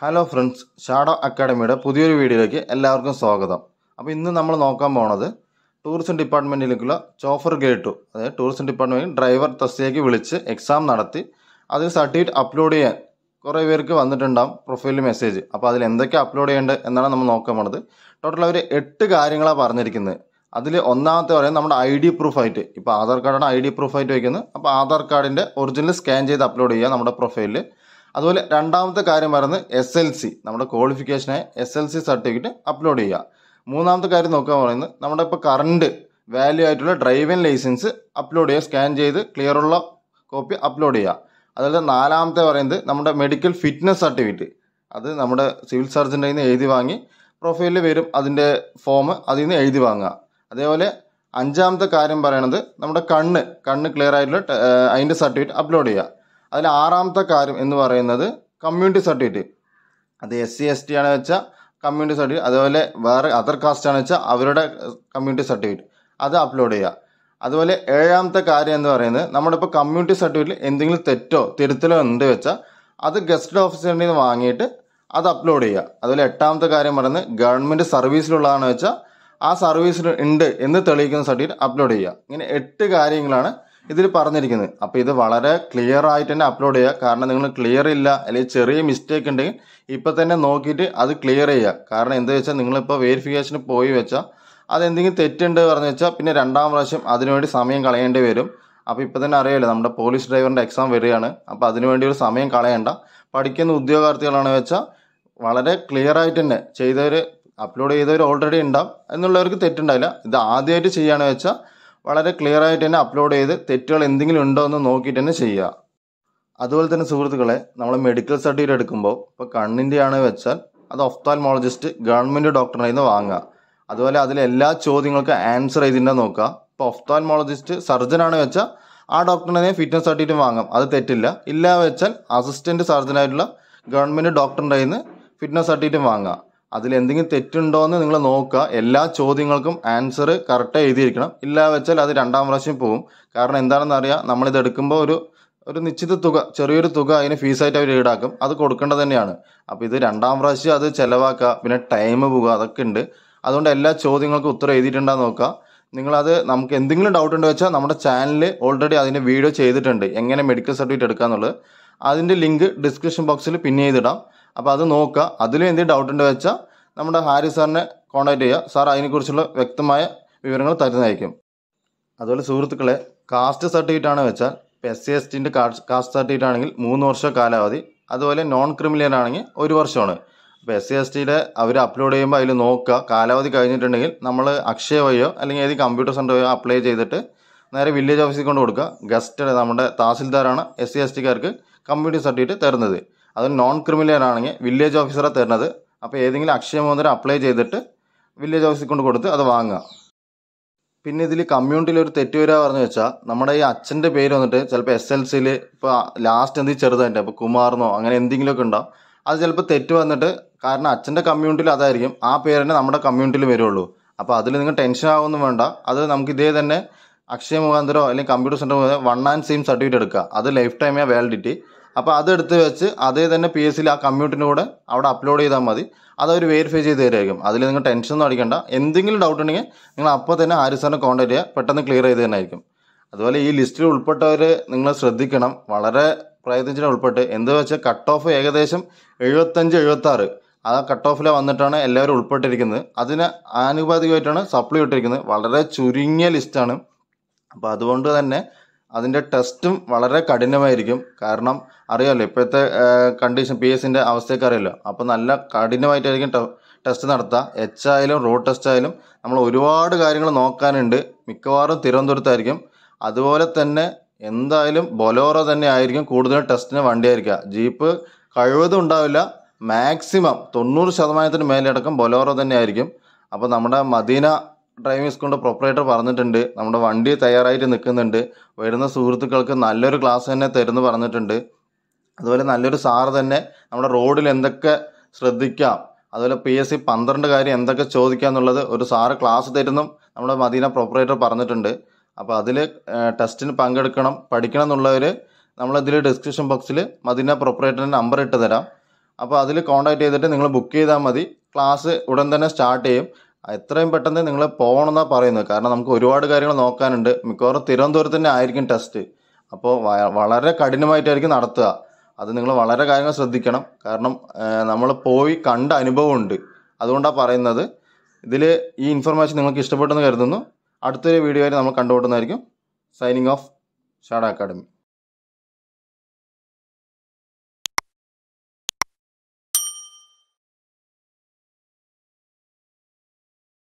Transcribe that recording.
hello friends shadow അക്കാഡമിയുടെ പുതിയൊരു വീഡിയോയിലേക്ക് എല്ലാവർക്കും സ്വാഗതം അപ്പോൾ ഇന്ന് നമ്മൾ നോക്കാൻ പോണത് ടൂറിസം ഡിപ്പാർട്ട്മെൻറ്റിലേക്കുള്ള ചോഫർ ഗേറ്റ് ടു അതായത് ടൂറിസം ഡിപ്പാർട്ട്മെൻറ്റ് ഡ്രൈവർ തസ്തികയ്ക്ക് വിളിച്ച് എക്സാം നടത്തി അതിൽ സർട്ടിഫിക്കറ്റ് അപ്ലോഡ് ചെയ്യാൻ കുറേ പേർക്ക് വന്നിട്ടുണ്ടാകും പ്രൊഫൈലിൽ മെസ്സേജ് അപ്പോൾ അതിൽ എന്തൊക്കെ അപ്ലോഡ് ചെയ്യേണ്ടത് എന്നാണ് നമ്മൾ നോക്കാൻ പോണത് ടോട്ടൽ അവർ എട്ട് കാര്യങ്ങളാണ് പറഞ്ഞിരിക്കുന്നത് അതിൽ ഒന്നാമത്തെ പറയുന്നത് നമ്മുടെ ഐ ഡി പ്രൂഫായിട്ട് ഇപ്പോൾ ആധാർ കാർഡാണ് ഐ ഡി പ്രൂഫായിട്ട് വയ്ക്കുന്നത് അപ്പോൾ ആധാർ കാർഡിൻ്റെ ഒറിജിനൽ സ്കാൻ ചെയ്ത് അപ്ലോഡ് ചെയ്യുക നമ്മുടെ പ്രൊഫൈലിൽ അതുപോലെ രണ്ടാമത്തെ കാര്യം പറയുന്നത് എസ് എൽ സി നമ്മുടെ ക്വാളിഫിക്കേഷനായ S L C certificate upload ചെയ്യുക മൂന്നാമത്തെ കാര്യം നോക്കാൻ പറയുന്നത് നമ്മുടെ ഇപ്പോൾ കറണ്ട് വാല്യൂ ആയിട്ടുള്ള ഡ്രൈവിംഗ് ലൈസൻസ് അപ്ലോഡ് ചെയ്യുക സ്കാൻ ചെയ്ത് ക്ലിയർ ഉള്ള കോപ്പി അപ്ലോഡ് ചെയ്യുക അതുപോലെ നാലാമത്തെ പറയുന്നത് നമ്മുടെ മെഡിക്കൽ ഫിറ്റ്നസ് സർട്ടിഫിക്കറ്റ് അത് നമ്മുടെ സിവിൽ സർജൻ്റെ നിന്ന് എഴുതി വാങ്ങി പ്രൊഫൈലിൽ വരും അതിൻ്റെ ഫോം അതിൽ നിന്ന് എഴുതി വാങ്ങുക അതേപോലെ അഞ്ചാമത്തെ കാര്യം പറയണത് നമ്മുടെ കണ്ണ് കണ്ണ് ക്ലിയർ ആയിട്ടുള്ള അതിൻ്റെ സർട്ടിഫിക്കറ്റ് അപ്ലോഡ് ചെയ്യുക അതിൽ ആറാമത്തെ കാര്യം എന്ന് പറയുന്നത് കമ്മ്യൂണിറ്റി സർട്ടിഫിക്കറ്റ് അത് എസ് സി എസ് ടി ആണ് വെച്ചാൽ കമ്മ്യൂണിറ്റി സർട്ടിഫിക്കറ്റ് അതുപോലെ വേറെ അതർ കാസ്റ്റ് ആണ് വെച്ചാൽ അവരുടെ കമ്മ്യൂണിറ്റി സർട്ടിഫിക്കറ്റ് അത് അപ്ലോഡ് ചെയ്യുക അതുപോലെ ഏഴാമത്തെ കാര്യം എന്ന് പറയുന്നത് നമ്മുടെ ഇപ്പോൾ കമ്മ്യൂണിറ്റി സർട്ടിഫിക്കറ്റിൽ എന്തെങ്കിലും തെറ്റോ തിരുത്തലോ ഉണ്ട് വെച്ചാൽ അത് ഗസ്റ്റ് ഓഫീസറിൽ നിന്ന് വാങ്ങിയിട്ട് അത് അപ്ലോഡ് ചെയ്യുക അതുപോലെ എട്ടാമത്തെ കാര്യം പറയുന്നത് ഗവൺമെൻറ് സർവീസിലുള്ളതാണെന്ന് വെച്ചാൽ ആ സർവീസിൽ ഉണ്ട് എന്ന് തെളിയിക്കുന്ന സർട്ടിഫിക്കറ്റ് അപ്ലോഡ് ചെയ്യുക ഇങ്ങനെ എട്ട് കാര്യങ്ങളാണ് ഇതിൽ പറഞ്ഞിരിക്കുന്നത് അപ്പോൾ ഇത് വളരെ ക്ലിയർ ആയിട്ട് തന്നെ അപ്ലോഡ് ചെയ്യുക കാരണം നിങ്ങൾ ക്ലിയർ ഇല്ല അല്ലെങ്കിൽ ചെറിയ മിസ്റ്റേക്ക് ഉണ്ടെങ്കിൽ ഇപ്പം തന്നെ നോക്കിയിട്ട് അത് ക്ലിയർ ചെയ്യുക കാരണം എന്താ വെച്ചാൽ നിങ്ങളിപ്പോൾ വെരിഫിക്കേഷന് പോയി വെച്ചാൽ അതെന്തെങ്കിലും തെറ്റുണ്ട് പറഞ്ഞു വെച്ചാൽ പിന്നെ രണ്ടാം പ്രാവശ്യം അതിനുവേണ്ടി സമയം കളയേണ്ടി വരും അപ്പോൾ ഇപ്പം തന്നെ അറിയാമല്ലോ നമ്മുടെ പോലീസ് ഡ്രൈവറിൻ്റെ എക്സാം വരികയാണ് അപ്പോൾ അതിനുവേണ്ടി ഒരു സമയം കളയണ്ട പഠിക്കുന്ന ഉദ്യോഗാർത്ഥികളാണ് വെച്ചാൽ വളരെ ക്ലിയർ ആയിട്ട് തന്നെ ചെയ്തവർ അപ്ലോഡ് ചെയ്തവർ ഓൾറെഡി ഉണ്ടാവും എന്നുള്ളവർക്ക് തെറ്റുണ്ടാവില്ല ഇത് ആദ്യമായിട്ട് ചെയ്യുകയാണെന്ന് വെച്ചാൽ വളരെ ക്ലിയർ ആയിട്ട് തന്നെ അപ്ലോഡ് ചെയ്ത് തെറ്റുകൾ എന്തെങ്കിലും ഉണ്ടോ എന്ന് നോക്കിയിട്ട് തന്നെ ചെയ്യുക അതുപോലെ തന്നെ സുഹൃത്തുക്കളെ നമ്മൾ മെഡിക്കൽ സർട്ടിഫിക്കറ്റ് എടുക്കുമ്പോൾ ഇപ്പോൾ കണ്ണിൻ്റെ ആണ് വെച്ചാൽ അത് ഒഫ്താൽമോളജിസ്റ്റ് ഗവൺമെൻറ് ഡോക്ടറിനെ നിന്ന് വാങ്ങുക അതുപോലെ അതിലെ എല്ലാ ചോദ്യങ്ങൾക്കും ആൻസർ ചെയ്തിട്ടുണ്ടോ നോക്കുക ഇപ്പോൾ ഒഫ്താൽമോളജിസ്റ്റ് സർജൻ ആണ് വെച്ചാൽ ആ ഡോക്ടറിനെ ഫിറ്റ്നസ് സർട്ടിഫിക്കറ്റ് വാങ്ങാം അത് തെറ്റില്ല ഇല്ല വെച്ചാൽ അസിസ്റ്റൻറ്റ് സർജനായിട്ടുള്ള ഗവൺമെൻറ് ഡോക്ടറിൻ്റെ നിന്ന് ഫിറ്റ്നസ് സർട്ടിഫിക്കറ്റ് വാങ്ങുക അതിൽ എന്തെങ്കിലും തെറ്റുണ്ടോ എന്ന് നിങ്ങൾ നോക്കുക എല്ലാ ചോദ്യങ്ങൾക്കും ആൻസർ കറക്റ്റ് എഴുതിയിരിക്കണം ഇല്ല വെച്ചാൽ അത് രണ്ടാം പ്രാവശ്യം പോകും കാരണം എന്താണെന്ന് അറിയാം നമ്മളിത് എടുക്കുമ്പോൾ ഒരു ഒരു നിശ്ചിത തുക ചെറിയൊരു തുക അതിന് ഫീസായിട്ട് അവർ ഈടാക്കും അത് കൊടുക്കേണ്ടത് തന്നെയാണ് അപ്പോൾ ഇത് രണ്ടാം പ്രാവശ്യം അത് ചിലവാക്കുക പിന്നെ ടൈം പോകുക അതൊക്കെ ഉണ്ട് അതുകൊണ്ട് എല്ലാ ചോദ്യങ്ങൾക്കും ഉത്തരം എന്ന് നോക്കുക നിങ്ങളത് നമുക്ക് എന്തെങ്കിലും ഡൗട്ട് ഉണ്ടോ വെച്ചാൽ നമ്മുടെ ചാനലിൽ ഓൾറെഡി അതിൻ്റെ വീഡിയോ ചെയ്തിട്ടുണ്ട് എങ്ങനെ മെഡിക്കൽ സർട്ടിഫിക്കറ്റ് എടുക്കുക എന്നുള്ളത് അതിൻ്റെ ലിങ്ക് ഡിസ്ക്രിപ്ഷൻ ബോക്സിൽ പിന്നെ ചെയ്തിടാം അപ്പോൾ അത് നോക്കുക അതിലും എന്തെങ്കിലും ഡൗട്ട് ഉണ്ടെന്ന് വെച്ചാൽ നമ്മുടെ ഹാരി സാറിനെ കോൺടാക്ട് ചെയ്യുക സാർ അതിനെക്കുറിച്ചുള്ള വ്യക്തമായ വിവരങ്ങൾ തരുന്നതായിരിക്കും അതുപോലെ സുഹൃത്തുക്കളെ കാസ്റ്റ് സർട്ടിഫിക്കറ്റ് ആണെന്ന് വെച്ചാൽ ഇപ്പോൾ എസ് സി എസ് ടിൻ്റെ കാസ്റ്റ് സർട്ടിഫിക്കറ്റ് ആണെങ്കിൽ മൂന്ന് വർഷ കാലാവധി അതുപോലെ നോൺ ക്രിമിനൽ ആണെങ്കിൽ ഒരു വർഷമാണ് അപ്പോൾ എസ് സി എസ് ടിയിലെ അവർ അപ്ലോഡ് ചെയ്യുമ്പോൾ അതിൽ നോക്കുക കാലാവധി കഴിഞ്ഞിട്ടുണ്ടെങ്കിൽ നമ്മൾ അക്ഷയ വഴിയോ അല്ലെങ്കിൽ ഏത് കമ്പ്യൂട്ടർ സെൻ്റർ വഴിയോ അപ്ലൈ ചെയ്തിട്ട് നേരെ വില്ലേജ് ഓഫീസിൽ കൊണ്ട് കൊടുക്കുക ഗസ്റ്റ് നമ്മുടെ തഹസിൽദാറാണ് എസ് സി എസ് ടിക്കാർക്ക് കമ്മ്യൂണിറ്റി സർട്ടിഫിക്കറ്റ് തരുന്നത് അത് നോൺ ക്രിമിനൽ ആണെങ്കിൽ വില്ലേജ് ഓഫീസറെ തരുന്നത് അപ്പോൾ ഏതെങ്കിലും അക്ഷയ മോദരം അപ്ലൈ ചെയ്തിട്ട് വില്ലേജ് ഓഫീസിൽ കൊണ്ട് കൊടുത്ത് അത് വാങ്ങുക പിന്നെ ഇതിൽ കമ്മ്യൂണിറ്റിയിൽ ഒരു തെറ്റ് വരിക പറഞ്ഞു വെച്ചാൽ നമ്മുടെ ഈ അച്ഛൻ്റെ പേര് വന്നിട്ട് ചിലപ്പോൾ എസ് എൽ സിയിൽ ഇപ്പോൾ ലാസ്റ്റ് എന്തെങ്കിലും ചെറുതായിട്ട് അപ്പോൾ കുമാറിനോ അങ്ങനെ എന്തെങ്കിലുമൊക്കെ ഉണ്ടാവും അത് ചിലപ്പോൾ തെറ്റ് വന്നിട്ട് കാരണം അച്ഛൻ്റെ കമ്മ്യൂണിറ്റിയിൽ അതായിരിക്കും ആ പേര് തന്നെ നമ്മുടെ കമ്മ്യൂണിറ്റിയിൽ വരുള്ളൂ അപ്പോൾ അതിൽ നിങ്ങൾ ടെൻഷൻ ആവുമൊന്നും വേണ്ട അത് നമുക്ക് ഇതേ തന്നെ അക്ഷയ മുഖാന്തരോ അല്ലെങ്കിൽ കമ്പ്യൂട്ടർ സെൻ്റർ മുഖാന്തരം വൺ ആൻഡ് സെയിം സർട്ടിഫിക്കറ്റ് എടുക്കുക അത് ലൈഫ് ടൈമേ വാലിഡിറ്റി അപ്പോൾ അതെടുത്ത് വെച്ച് അതേ തന്നെ പി എസ് സിയിൽ ആ കമ്മ്യൂട്ടിൻ്റെ കൂടെ അവിടെ അപ്ലോഡ് ചെയ്താൽ മതി അതവർ വെരിഫൈ ചെയ്ത് തരുമായിരിക്കും അതിൽ നിങ്ങൾ ടെൻഷൻ ഒന്നും അടിക്കേണ്ട എന്തെങ്കിലും ഡൗട്ട് ഉണ്ടെങ്കിൽ നിങ്ങൾ അപ്പോൾ തന്നെ ആര് സാറിനെ കോൺടാക്ട് ചെയ്യുക പെട്ടെന്ന് ക്ലിയർ ചെയ്ത് തന്നെയായിരിക്കും അതുപോലെ ഈ ലിസ്റ്റിൽ ഉൾപ്പെട്ടവർ നിങ്ങൾ ശ്രദ്ധിക്കണം വളരെ പ്രയത്നിച്ചിട്ട് ഉൾപ്പെട്ട് എന്ത് വെച്ചാൽ കട്ട് ഓഫ് ഏകദേശം എഴുപത്തഞ്ച് എഴുപത്താറ് ആ കട്ട് ഓഫിൽ വന്നിട്ടാണ് എല്ലാവരും ഉൾപ്പെട്ടിരിക്കുന്നത് അതിന് ആനുപാതികമായിട്ടാണ് സപ്ലൈ ഇട്ടിരിക്കുന്നത് വളരെ ചുരുങ്ങിയ ലിസ്റ്റാണ് അപ്പോൾ അതുകൊണ്ട് തന്നെ അതിൻ്റെ ടെസ്റ്റും വളരെ കഠിനമായിരിക്കും കാരണം അറിയാമല്ലോ ഇപ്പോഴത്തെ കണ്ടീഷൻ പി എസിൻ്റെ അവസ്ഥയൊക്കെ അറിയാമല്ലോ അപ്പോൾ നല്ല കഠിനമായിട്ടായിരിക്കും ടെസ്റ്റ് നടത്തുക എച്ച് ആയാലും റോഡ് ടെസ്റ്റ് ആയാലും നമ്മൾ ഒരുപാട് കാര്യങ്ങൾ നോക്കാനുണ്ട് മിക്കവാറും തിരുവനന്തപുരത്തായിരിക്കും അതുപോലെ തന്നെ എന്തായാലും ബൊലോറോ തന്നെ ആയിരിക്കും കൂടുതൽ ടെസ്റ്റിന് വണ്ടിയായിരിക്കുക ജീപ്പ് കഴിവതും ഉണ്ടാവില്ല മാക്സിമം തൊണ്ണൂറ് ശതമാനത്തിന് മേലടക്കം ബൊലോറോ തന്നെ ആയിരിക്കും അപ്പോൾ നമ്മുടെ മദീന ഡ്രൈവിംഗ് സ്കൂളിൻ്റെ പ്രൊപ്പറേറ്റർ പറഞ്ഞിട്ടുണ്ട് നമ്മുടെ വണ്ടി തയ്യാറായിട്ട് നിൽക്കുന്നുണ്ട് വരുന്ന സുഹൃത്തുക്കൾക്ക് നല്ലൊരു ക്ലാസ് തന്നെ തരുന്നു പറഞ്ഞിട്ടുണ്ട് അതുപോലെ നല്ലൊരു സാറ് തന്നെ നമ്മുടെ റോഡിൽ എന്തൊക്കെ ശ്രദ്ധിക്കാം അതുപോലെ പി എസ് സി പന്ത്രണ്ട് കാര്യം എന്തൊക്കെ ചോദിക്കാം എന്നുള്ളത് ഒരു സാറ് ക്ലാസ് തരുന്നും നമ്മുടെ മദീന പ്രൊപ്പറേറ്റർ പറഞ്ഞിട്ടുണ്ട് അപ്പോൾ അതിൽ ടെസ്റ്റിന് പങ്കെടുക്കണം പഠിക്കണം എന്നുള്ളവർ നമ്മളിതിൽ ഡിസ്ക്രിപ്ഷൻ ബോക്സിൽ മദീന പ്രൊപ്പറേറ്ററിൻ്റെ നമ്പർ ഇട്ട് തരാം അപ്പോൾ അതിൽ കോൺടാക്ട് ചെയ്തിട്ട് നിങ്ങൾ ബുക്ക് ചെയ്താൽ മതി ക്ലാസ് ഉടൻ തന്നെ സ്റ്റാർട്ട് ചെയ്യും എത്രയും പെട്ടെന്ന് നിങ്ങൾ പോകണമെന്നാണ് പറയുന്നത് കാരണം നമുക്ക് ഒരുപാട് കാര്യങ്ങൾ നോക്കാനുണ്ട് മിക്കവാറും തിരുവനന്തപുരത്ത് തന്നെ ആയിരിക്കും ടെസ്റ്റ് അപ്പോൾ വളരെ കഠിനമായിട്ടായിരിക്കും നടത്തുക അത് നിങ്ങൾ വളരെ കാര്യങ്ങൾ ശ്രദ്ധിക്കണം കാരണം നമ്മൾ പോയി കണ്ട അനുഭവമുണ്ട് അതുകൊണ്ടാണ് പറയുന്നത് ഇതിൽ ഈ ഇൻഫർമേഷൻ നിങ്ങൾക്ക് ഇഷ്ടപ്പെട്ടെന്ന് കരുതുന്നു അടുത്തൊരു വീഡിയോയിൽ നമ്മൾ കണ്ടുപോട്ടുന്നതായിരിക്കും സൈനിങ് ഓഫ് ഷാഡ അക്കാഡമി